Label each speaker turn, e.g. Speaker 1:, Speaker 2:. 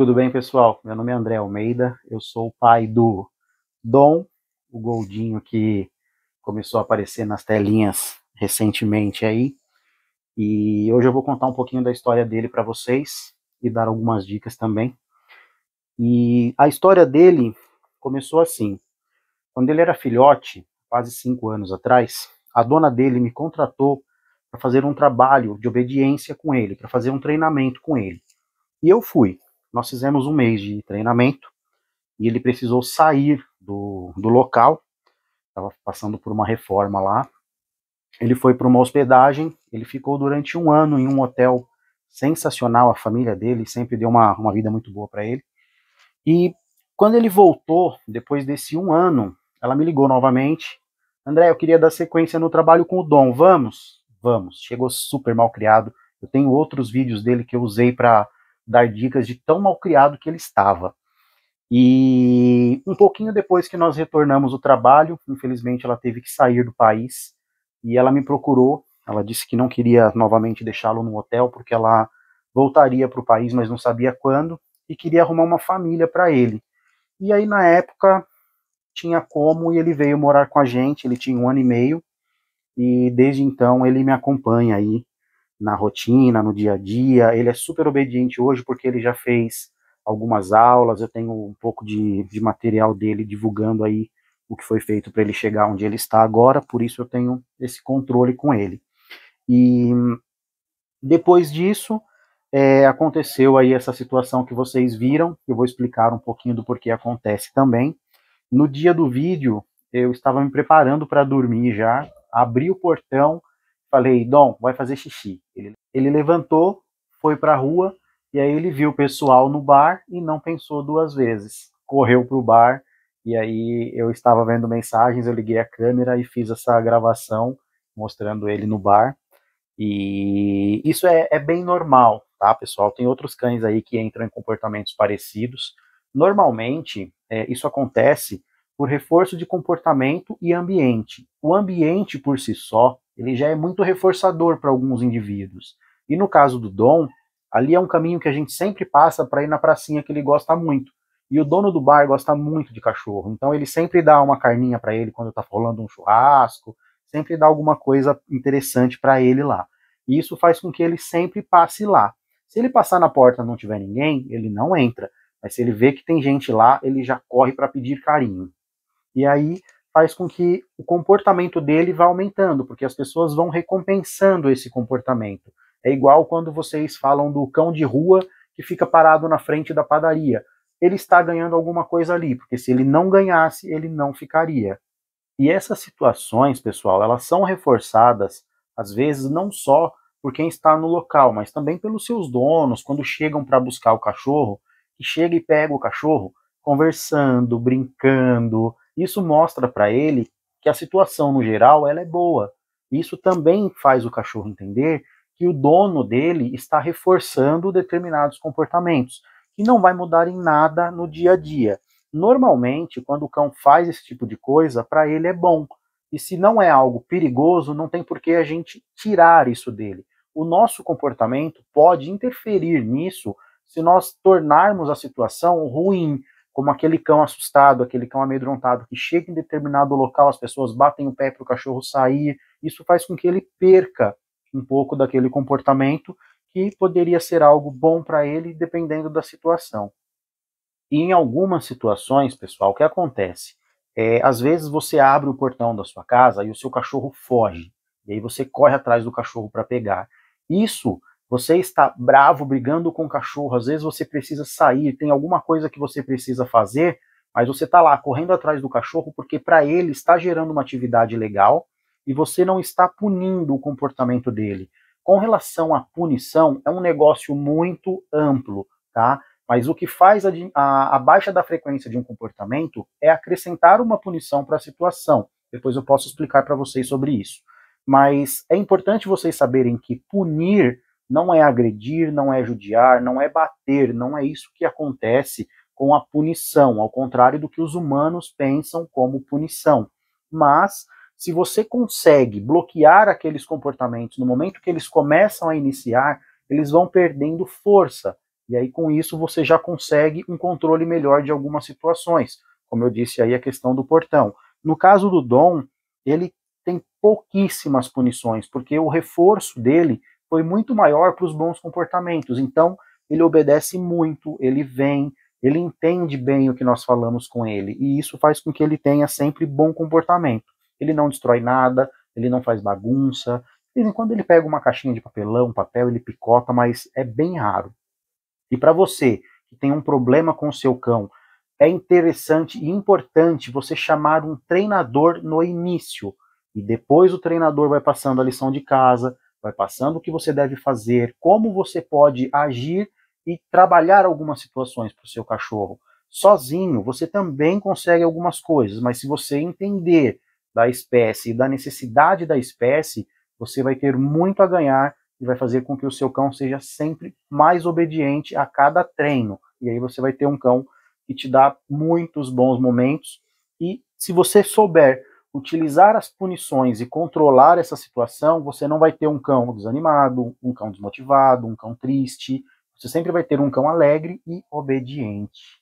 Speaker 1: Tudo bem, pessoal? Meu nome é André Almeida, eu sou o pai do Dom, o Goldinho que começou a aparecer nas telinhas recentemente aí. E hoje eu vou contar um pouquinho da história dele para vocês e dar algumas dicas também. E a história dele começou assim. Quando ele era filhote, quase cinco anos atrás, a dona dele me contratou para fazer um trabalho de obediência com ele, para fazer um treinamento com ele. E eu fui nós fizemos um mês de treinamento e ele precisou sair do, do local, estava passando por uma reforma lá. Ele foi para uma hospedagem, ele ficou durante um ano em um hotel sensacional, a família dele sempre deu uma, uma vida muito boa para ele. E quando ele voltou, depois desse um ano, ela me ligou novamente. André, eu queria dar sequência no trabalho com o Dom, vamos? Vamos. Chegou super mal criado. Eu tenho outros vídeos dele que eu usei para dar dicas de tão mal criado que ele estava. E um pouquinho depois que nós retornamos o trabalho, infelizmente ela teve que sair do país e ela me procurou. Ela disse que não queria novamente deixá-lo no hotel porque ela voltaria para o país, mas não sabia quando e queria arrumar uma família para ele. E aí na época tinha como e ele veio morar com a gente. Ele tinha um ano e meio e desde então ele me acompanha aí na rotina, no dia a dia. Ele é super obediente hoje porque ele já fez algumas aulas. Eu tenho um pouco de, de material dele divulgando aí o que foi feito para ele chegar onde ele está agora. Por isso eu tenho esse controle com ele. E depois disso é, aconteceu aí essa situação que vocês viram. Eu vou explicar um pouquinho do porquê acontece também. No dia do vídeo eu estava me preparando para dormir já. Abri o portão Falei, Dom, vai fazer xixi. Ele, ele levantou, foi para a rua e aí ele viu o pessoal no bar e não pensou duas vezes. Correu para o bar e aí eu estava vendo mensagens, eu liguei a câmera e fiz essa gravação mostrando ele no bar. E isso é, é bem normal, tá, pessoal? Tem outros cães aí que entram em comportamentos parecidos. Normalmente, é, isso acontece por reforço de comportamento e ambiente. O ambiente por si só ele já é muito reforçador para alguns indivíduos. E no caso do Dom, ali é um caminho que a gente sempre passa para ir na pracinha que ele gosta muito. E o dono do bar gosta muito de cachorro, então ele sempre dá uma carninha para ele quando está rolando um churrasco, sempre dá alguma coisa interessante para ele lá. E isso faz com que ele sempre passe lá. Se ele passar na porta e não tiver ninguém, ele não entra. Mas se ele vê que tem gente lá, ele já corre para pedir carinho. E aí faz com que o comportamento dele vá aumentando, porque as pessoas vão recompensando esse comportamento. É igual quando vocês falam do cão de rua que fica parado na frente da padaria. Ele está ganhando alguma coisa ali, porque se ele não ganhasse, ele não ficaria. E essas situações, pessoal, elas são reforçadas, às vezes, não só por quem está no local, mas também pelos seus donos, quando chegam para buscar o cachorro, que chega e pega o cachorro conversando, brincando, isso mostra para ele que a situação no geral ela é boa. Isso também faz o cachorro entender que o dono dele está reforçando determinados comportamentos, que não vai mudar em nada no dia a dia. Normalmente, quando o cão faz esse tipo de coisa, para ele é bom. E se não é algo perigoso, não tem por que a gente tirar isso dele. O nosso comportamento pode interferir nisso se nós tornarmos a situação ruim, como aquele cão assustado, aquele cão amedrontado que chega em determinado local, as pessoas batem o pé para o cachorro sair, isso faz com que ele perca um pouco daquele comportamento que poderia ser algo bom para ele, dependendo da situação. E em algumas situações, pessoal, o que acontece? É, às vezes você abre o portão da sua casa e o seu cachorro foge, e aí você corre atrás do cachorro para pegar. Isso você está bravo, brigando com o cachorro, às vezes você precisa sair, tem alguma coisa que você precisa fazer, mas você está lá correndo atrás do cachorro porque para ele está gerando uma atividade legal e você não está punindo o comportamento dele. Com relação à punição, é um negócio muito amplo, tá? Mas o que faz a, a, a baixa da frequência de um comportamento é acrescentar uma punição para a situação. Depois eu posso explicar para vocês sobre isso. Mas é importante vocês saberem que punir não é agredir, não é judiar, não é bater, não é isso que acontece com a punição, ao contrário do que os humanos pensam como punição. Mas se você consegue bloquear aqueles comportamentos no momento que eles começam a iniciar, eles vão perdendo força. E aí, com isso, você já consegue um controle melhor de algumas situações. Como eu disse aí, a questão do portão. No caso do Dom, ele tem pouquíssimas punições, porque o reforço dele foi muito maior para os bons comportamentos. Então, ele obedece muito, ele vem, ele entende bem o que nós falamos com ele, e isso faz com que ele tenha sempre bom comportamento. Ele não destrói nada, ele não faz bagunça. De vez em quando ele pega uma caixinha de papelão, papel, ele picota, mas é bem raro. E para você que tem um problema com o seu cão, é interessante e importante você chamar um treinador no início. E depois o treinador vai passando a lição de casa, vai passando o que você deve fazer, como você pode agir e trabalhar algumas situações para o seu cachorro. Sozinho, você também consegue algumas coisas, mas se você entender da espécie e da necessidade da espécie, você vai ter muito a ganhar e vai fazer com que o seu cão seja sempre mais obediente a cada treino. E aí você vai ter um cão que te dá muitos bons momentos. E se você souber utilizar as punições e controlar essa situação, você não vai ter um cão desanimado, um cão desmotivado, um cão triste. Você sempre vai ter um cão alegre e obediente.